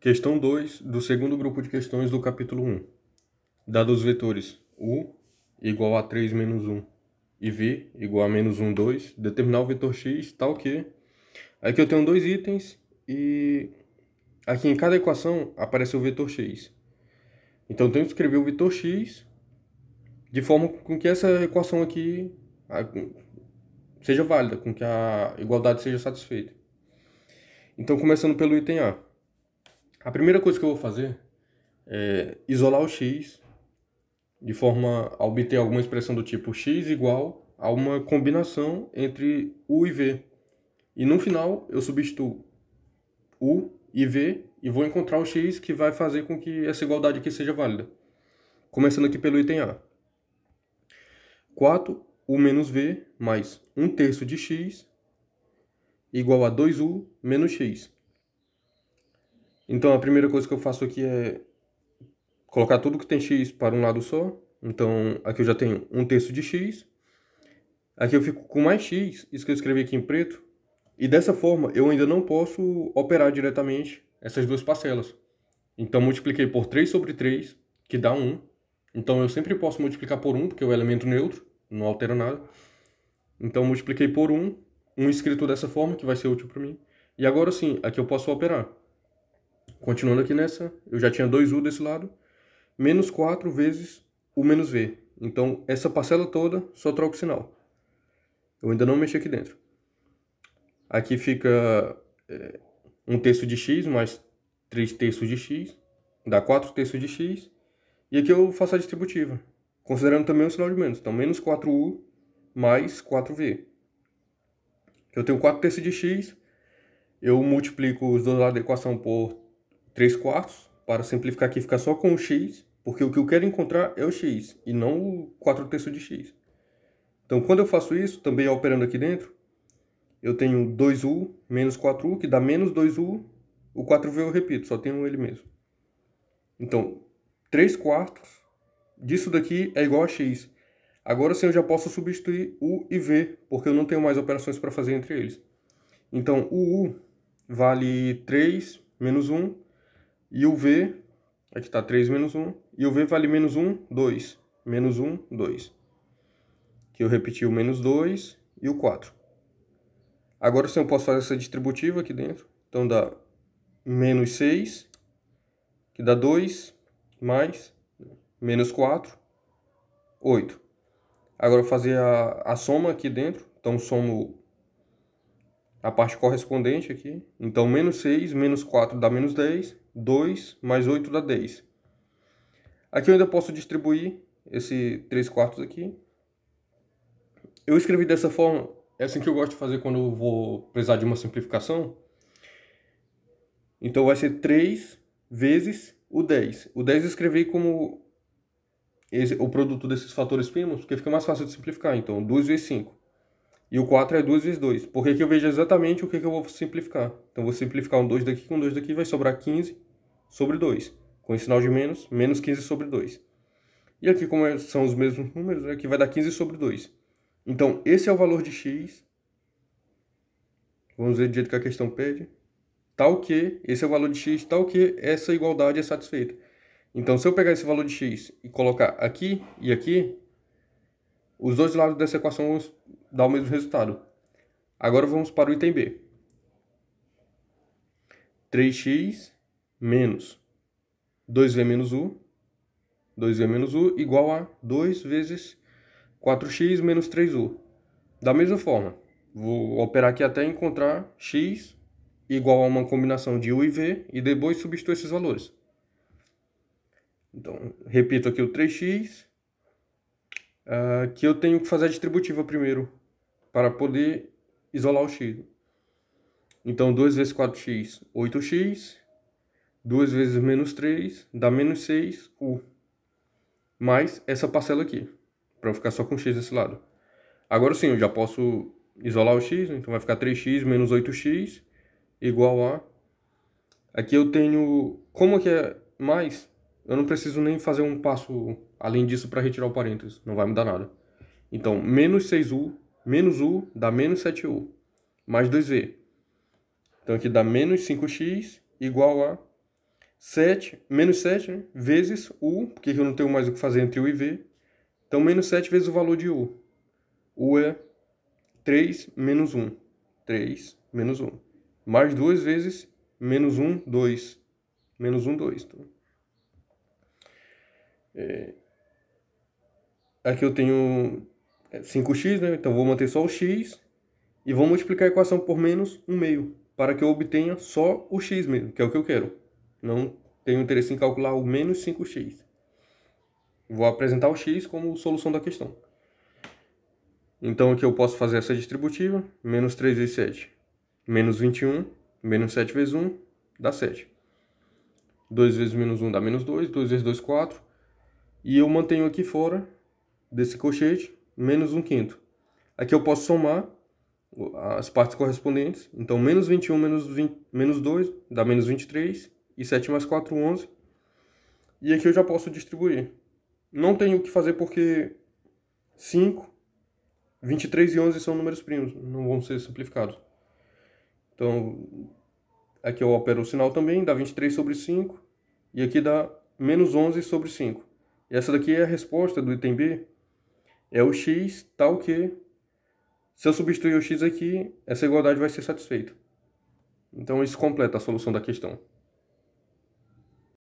Questão 2 do segundo grupo de questões do capítulo 1. Dados os vetores u igual a 3 menos 1 e v igual a menos 1, 2, determinar o vetor x tal tá que... Aqui eu tenho dois itens e aqui em cada equação aparece o vetor x. Então eu tenho que escrever o vetor x de forma com que essa equação aqui seja válida, com que a igualdade seja satisfeita. Então começando pelo item A. A primeira coisa que eu vou fazer é isolar o x de forma a obter alguma expressão do tipo x igual a uma combinação entre u e v. E no final eu substituo u e v e vou encontrar o x que vai fazer com que essa igualdade aqui seja válida. Começando aqui pelo item A. 4, u menos v mais 1 terço de x igual a 2u menos x. Então a primeira coisa que eu faço aqui é colocar tudo que tem x para um lado só. Então aqui eu já tenho um terço de x. Aqui eu fico com mais x, isso que eu escrevi aqui em preto. E dessa forma eu ainda não posso operar diretamente essas duas parcelas. Então multipliquei por 3 sobre 3, que dá 1. Então eu sempre posso multiplicar por 1, porque é o elemento neutro, não altera nada. Então multipliquei por 1, um escrito dessa forma, que vai ser útil para mim. E agora sim, aqui eu posso operar. Continuando aqui nessa, eu já tinha 2u desse lado, menos 4 vezes o menos v. Então, essa parcela toda, só troca o sinal. Eu ainda não mexi aqui dentro. Aqui fica é, 1 terço de x mais 3 terços de x, dá 4 terços de x. E aqui eu faço a distributiva, considerando também o sinal de menos. Então, menos 4u mais 4v. Eu tenho 4 terços de x, eu multiplico os dois lados da equação por 3 quartos, para simplificar aqui, fica só com o x, porque o que eu quero encontrar é o x, e não o 4 terços de x. Então, quando eu faço isso, também operando aqui dentro, eu tenho 2u menos 4u, que dá menos 2u, o 4v eu repito, só tenho ele mesmo. Então, 3 quartos disso daqui é igual a x. Agora sim eu já posso substituir u e v, porque eu não tenho mais operações para fazer entre eles. Então, o u vale 3 menos 1 e o V, aqui está 3 menos 1, e o V vale menos 1, 2. Menos 1, 2. Que eu repeti o menos 2 e o 4. Agora sim eu posso fazer essa distributiva aqui dentro. Então dá menos 6, que dá 2, mais, menos 4, 8. Agora eu vou fazer a, a soma aqui dentro. Então somo a parte correspondente aqui. Então menos 6, menos 4 dá menos 10. 2 mais 8 dá 10. Aqui eu ainda posso distribuir esse 3 quartos aqui. Eu escrevi dessa forma, é assim que eu gosto de fazer quando eu vou precisar de uma simplificação. Então vai ser 3 vezes o 10. O 10 eu escrevi como esse, o produto desses fatores primos, porque fica mais fácil de simplificar. Então 2 vezes 5. E o 4 é 2 vezes 2. Porque aqui eu vejo exatamente o que, que eu vou simplificar. Então, vou simplificar um 2 daqui com um 2 daqui, vai sobrar 15 sobre 2. Com esse sinal de menos, menos 15 sobre 2. E aqui, como é, são os mesmos números, aqui vai dar 15 sobre 2. Então, esse é o valor de x. Vamos ver do jeito que a questão pede. Tal que, esse é o valor de x, tal que essa igualdade é satisfeita. Então, se eu pegar esse valor de x e colocar aqui e aqui, os dois lados dessa equação vão dar o mesmo resultado. Agora vamos para o item B. 3x menos 2v menos u, 2v menos u igual a 2 vezes 4x menos 3u. Da mesma forma, vou operar aqui até encontrar x igual a uma combinação de u e v e depois substituir esses valores. Então, repito aqui o 3x, uh, ah, que eu tenho que fazer a distributiva primeiro, para poder isolar o x. Então, 2 vezes 4x, 8x, 2 vezes menos 3 dá menos 6u. Mais essa parcela aqui, para eu ficar só com x desse lado. Agora sim, eu já posso isolar o x, né? então vai ficar 3x menos 8x igual a... Aqui eu tenho... Como que é mais? Eu não preciso nem fazer um passo além disso para retirar o parênteses, não vai mudar nada. Então, menos 6u, menos u dá menos 7u, mais 2v. Então aqui dá menos 5x igual a 7, menos 7, né? vezes U, porque eu não tenho mais o que fazer entre U e V. Então, menos 7 vezes o valor de U. U é 3 menos 1. 3 menos 1. Mais 2 vezes menos 1, 2. Menos 1, 2. Então, é... Aqui eu tenho 5x, é, né? Então, vou manter só o x. E vou multiplicar a equação por menos 1 meio, para que eu obtenha só o x mesmo, que é o que eu quero. Não tenho interesse em calcular o menos 5x. Vou apresentar o x como solução da questão. Então aqui eu posso fazer é essa distributiva, menos 3 vezes 7, menos 21, menos 7 vezes 1, dá 7. 2 vezes menos 1 dá menos 2, 2 vezes 2, 4. E eu mantenho aqui fora desse cochete, menos 1 quinto. Aqui eu posso somar as partes correspondentes, então menos 21 menos, 20, menos 2 dá menos 23, e 7 mais 4, 11. E aqui eu já posso distribuir. Não tenho o que fazer porque 5, 23 e 11 são números primos, não vão ser simplificados. Então, aqui eu opero o sinal também, dá 23 sobre 5, e aqui dá menos 11 sobre 5. E essa daqui é a resposta do item B, é o x tal que, se eu substituir o x aqui, essa igualdade vai ser satisfeita. Então isso completa a solução da questão.